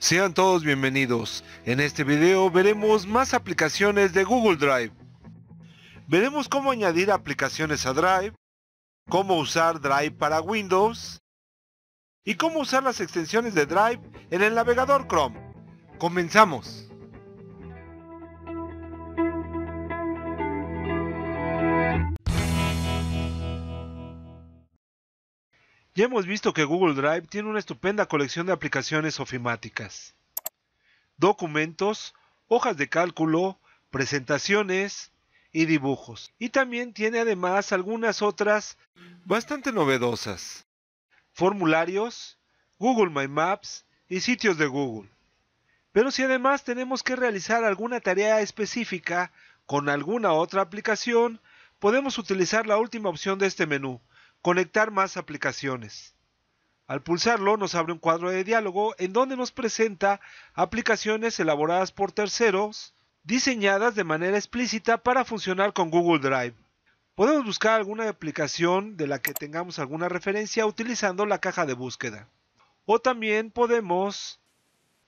Sean todos bienvenidos. En este video veremos más aplicaciones de Google Drive. Veremos cómo añadir aplicaciones a Drive, cómo usar Drive para Windows y cómo usar las extensiones de Drive en el navegador Chrome. Comenzamos. Ya hemos visto que Google Drive tiene una estupenda colección de aplicaciones ofimáticas. Documentos, hojas de cálculo, presentaciones y dibujos. Y también tiene además algunas otras bastante novedosas. Formularios, Google My Maps y sitios de Google. Pero si además tenemos que realizar alguna tarea específica con alguna otra aplicación, podemos utilizar la última opción de este menú, Conectar más aplicaciones. Al pulsarlo nos abre un cuadro de diálogo en donde nos presenta aplicaciones elaboradas por terceros diseñadas de manera explícita para funcionar con Google Drive. Podemos buscar alguna aplicación de la que tengamos alguna referencia utilizando la caja de búsqueda. O también podemos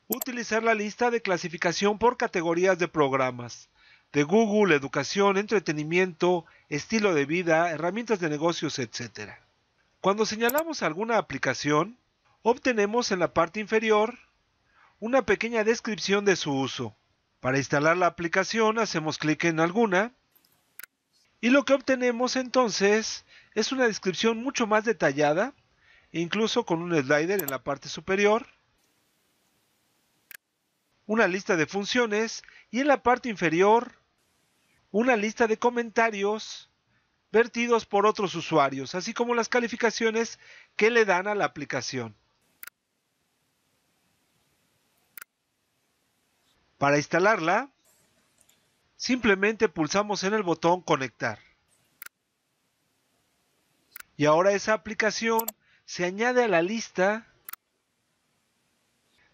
utilizar la lista de clasificación por categorías de programas de Google, educación, entretenimiento, estilo de vida, herramientas de negocios, etc. Cuando señalamos alguna aplicación, obtenemos en la parte inferior una pequeña descripción de su uso. Para instalar la aplicación hacemos clic en alguna y lo que obtenemos entonces es una descripción mucho más detallada, incluso con un slider en la parte superior, una lista de funciones y en la parte inferior una lista de comentarios vertidos por otros usuarios, así como las calificaciones que le dan a la aplicación. Para instalarla, simplemente pulsamos en el botón Conectar. Y ahora esa aplicación se añade a la lista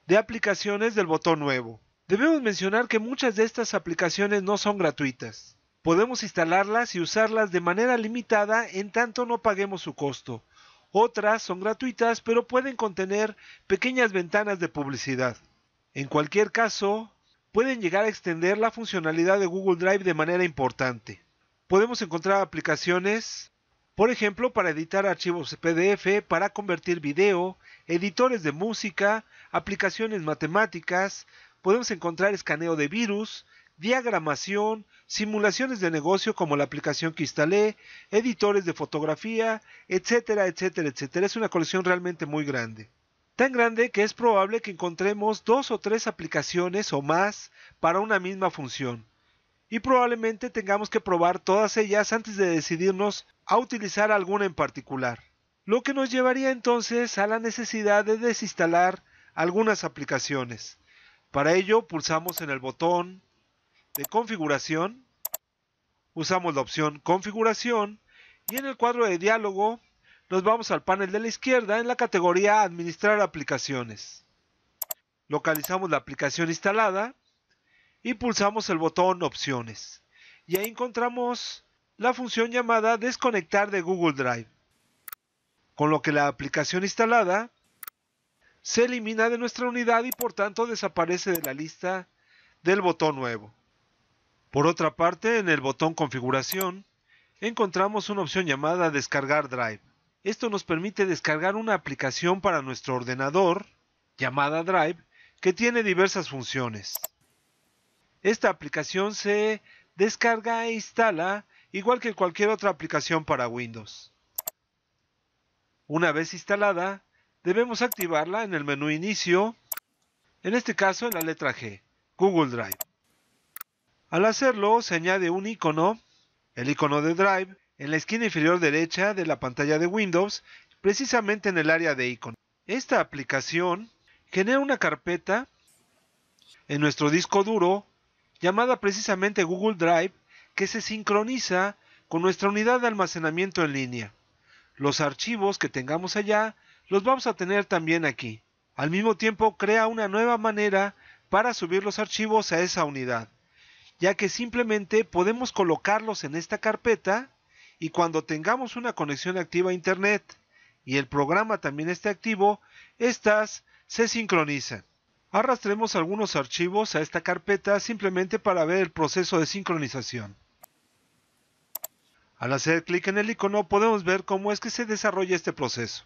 de aplicaciones del botón nuevo. Debemos mencionar que muchas de estas aplicaciones no son gratuitas. Podemos instalarlas y usarlas de manera limitada en tanto no paguemos su costo. Otras son gratuitas pero pueden contener pequeñas ventanas de publicidad. En cualquier caso, pueden llegar a extender la funcionalidad de Google Drive de manera importante. Podemos encontrar aplicaciones, por ejemplo, para editar archivos PDF, para convertir video, editores de música, aplicaciones matemáticas, podemos encontrar escaneo de virus, diagramación, simulaciones de negocio como la aplicación que instalé, editores de fotografía, etcétera, etcétera, etcétera. Es una colección realmente muy grande. Tan grande que es probable que encontremos dos o tres aplicaciones o más para una misma función. Y probablemente tengamos que probar todas ellas antes de decidirnos a utilizar alguna en particular. Lo que nos llevaría entonces a la necesidad de desinstalar algunas aplicaciones. Para ello pulsamos en el botón de configuración, usamos la opción configuración y en el cuadro de diálogo nos vamos al panel de la izquierda en la categoría administrar aplicaciones. Localizamos la aplicación instalada y pulsamos el botón opciones y ahí encontramos la función llamada desconectar de Google Drive, con lo que la aplicación instalada se elimina de nuestra unidad y por tanto desaparece de la lista del botón nuevo. Por otra parte, en el botón configuración, encontramos una opción llamada descargar Drive. Esto nos permite descargar una aplicación para nuestro ordenador, llamada Drive, que tiene diversas funciones. Esta aplicación se descarga e instala igual que cualquier otra aplicación para Windows. Una vez instalada, debemos activarla en el menú Inicio, en este caso en la letra G, Google Drive. Al hacerlo se añade un icono, el icono de Drive, en la esquina inferior derecha de la pantalla de Windows, precisamente en el área de icono. Esta aplicación genera una carpeta en nuestro disco duro llamada precisamente Google Drive que se sincroniza con nuestra unidad de almacenamiento en línea. Los archivos que tengamos allá los vamos a tener también aquí. Al mismo tiempo crea una nueva manera para subir los archivos a esa unidad, ya que simplemente podemos colocarlos en esta carpeta y cuando tengamos una conexión activa a internet y el programa también esté activo, estas se sincronizan. Arrastremos algunos archivos a esta carpeta simplemente para ver el proceso de sincronización. Al hacer clic en el icono podemos ver cómo es que se desarrolla este proceso.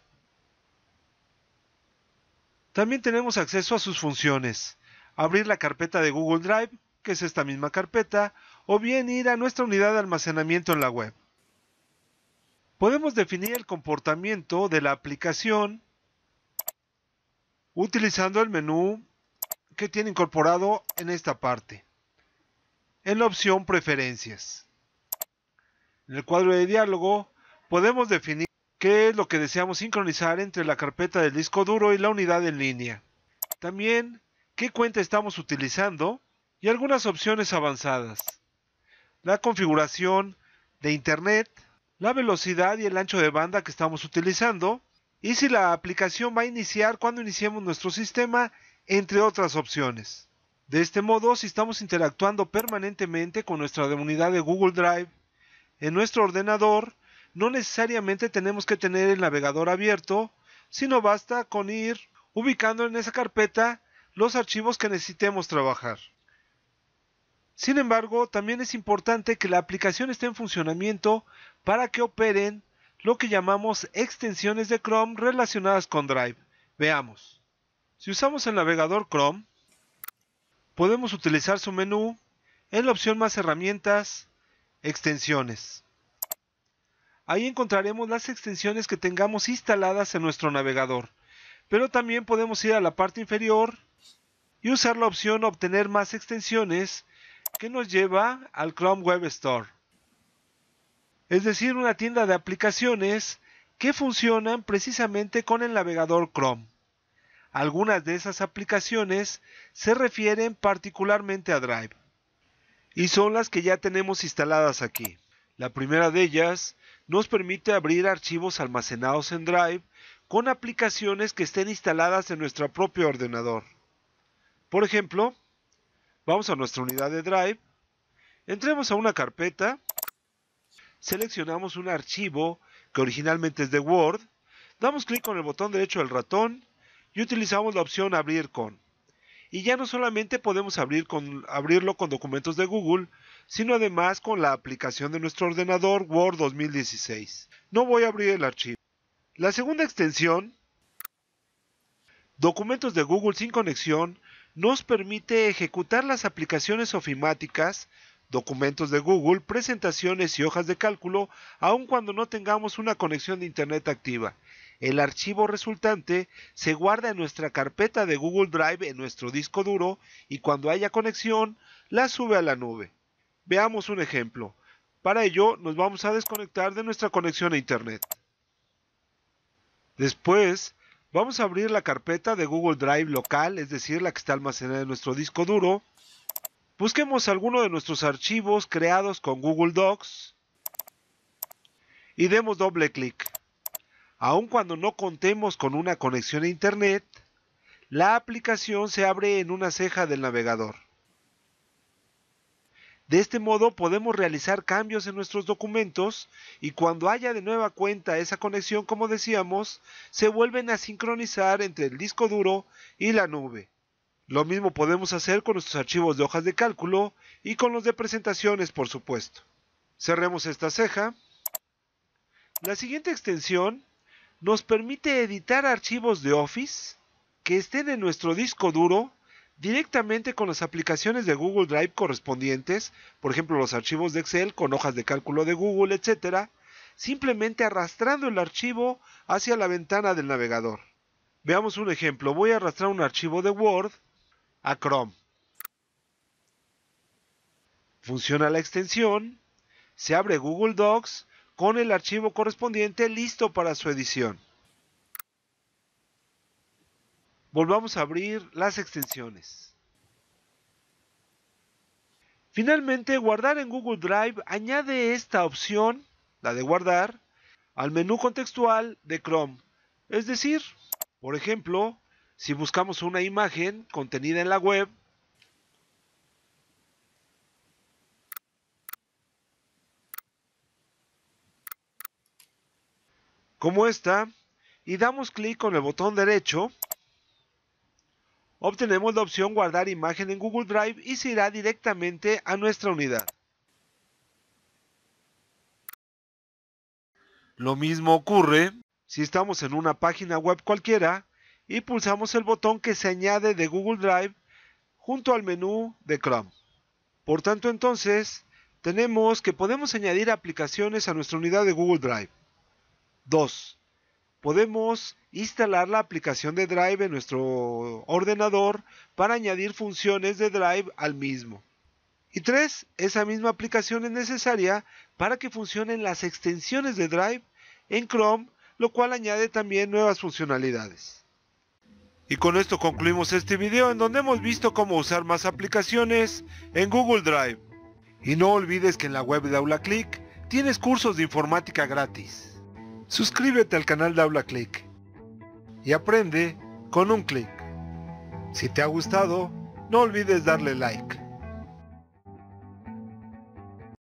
También tenemos acceso a sus funciones. Abrir la carpeta de Google Drive, que es esta misma carpeta, o bien ir a nuestra unidad de almacenamiento en la web. Podemos definir el comportamiento de la aplicación utilizando el menú que tiene incorporado en esta parte, en la opción Preferencias. En el cuadro de diálogo podemos definir ¿Qué es lo que deseamos sincronizar entre la carpeta del disco duro y la unidad en línea. También, qué cuenta estamos utilizando y algunas opciones avanzadas. La configuración de Internet, la velocidad y el ancho de banda que estamos utilizando y si la aplicación va a iniciar cuando iniciemos nuestro sistema, entre otras opciones. De este modo, si estamos interactuando permanentemente con nuestra unidad de Google Drive en nuestro ordenador, no necesariamente tenemos que tener el navegador abierto, sino basta con ir ubicando en esa carpeta los archivos que necesitemos trabajar. Sin embargo, también es importante que la aplicación esté en funcionamiento para que operen lo que llamamos extensiones de Chrome relacionadas con Drive. Veamos. Si usamos el navegador Chrome, podemos utilizar su menú en la opción más herramientas, extensiones. Ahí encontraremos las extensiones que tengamos instaladas en nuestro navegador. Pero también podemos ir a la parte inferior y usar la opción obtener más extensiones que nos lleva al Chrome Web Store. Es decir, una tienda de aplicaciones que funcionan precisamente con el navegador Chrome. Algunas de esas aplicaciones se refieren particularmente a Drive y son las que ya tenemos instaladas aquí. La primera de ellas nos permite abrir archivos almacenados en Drive con aplicaciones que estén instaladas en nuestro propio ordenador. Por ejemplo, vamos a nuestra unidad de Drive, entremos a una carpeta, seleccionamos un archivo que originalmente es de Word, damos clic con el botón derecho del ratón y utilizamos la opción abrir con. Y ya no solamente podemos abrir con, abrirlo con documentos de Google, sino además con la aplicación de nuestro ordenador Word 2016. No voy a abrir el archivo. La segunda extensión, documentos de Google sin conexión, nos permite ejecutar las aplicaciones ofimáticas, documentos de Google, presentaciones y hojas de cálculo, aun cuando no tengamos una conexión de Internet activa. El archivo resultante se guarda en nuestra carpeta de Google Drive en nuestro disco duro y cuando haya conexión la sube a la nube. Veamos un ejemplo. Para ello nos vamos a desconectar de nuestra conexión a internet. Después vamos a abrir la carpeta de Google Drive local, es decir, la que está almacenada en nuestro disco duro. Busquemos alguno de nuestros archivos creados con Google Docs y demos doble clic. Aun cuando no contemos con una conexión a internet, la aplicación se abre en una ceja del navegador. De este modo podemos realizar cambios en nuestros documentos y cuando haya de nueva cuenta esa conexión, como decíamos, se vuelven a sincronizar entre el disco duro y la nube. Lo mismo podemos hacer con nuestros archivos de hojas de cálculo y con los de presentaciones, por supuesto. Cerremos esta ceja. La siguiente extensión nos permite editar archivos de Office que estén en nuestro disco duro directamente con las aplicaciones de Google Drive correspondientes, por ejemplo los archivos de Excel con hojas de cálculo de Google, etc., simplemente arrastrando el archivo hacia la ventana del navegador. Veamos un ejemplo, voy a arrastrar un archivo de Word a Chrome. Funciona la extensión, se abre Google Docs con el archivo correspondiente listo para su edición volvamos a abrir las extensiones. Finalmente, guardar en Google Drive añade esta opción, la de guardar, al menú contextual de Chrome. Es decir, por ejemplo, si buscamos una imagen contenida en la web, como esta, y damos clic con el botón derecho, Obtenemos la opción guardar imagen en Google Drive y se irá directamente a nuestra unidad. Lo mismo ocurre si estamos en una página web cualquiera y pulsamos el botón que se añade de Google Drive junto al menú de Chrome. Por tanto entonces, tenemos que podemos añadir aplicaciones a nuestra unidad de Google Drive. 2 podemos instalar la aplicación de Drive en nuestro ordenador para añadir funciones de Drive al mismo. Y tres, Esa misma aplicación es necesaria para que funcionen las extensiones de Drive en Chrome, lo cual añade también nuevas funcionalidades. Y con esto concluimos este video en donde hemos visto cómo usar más aplicaciones en Google Drive. Y no olvides que en la web de AulaClick tienes cursos de informática gratis suscríbete al canal de Click y aprende con un clic. Si te ha gustado, no olvides darle like.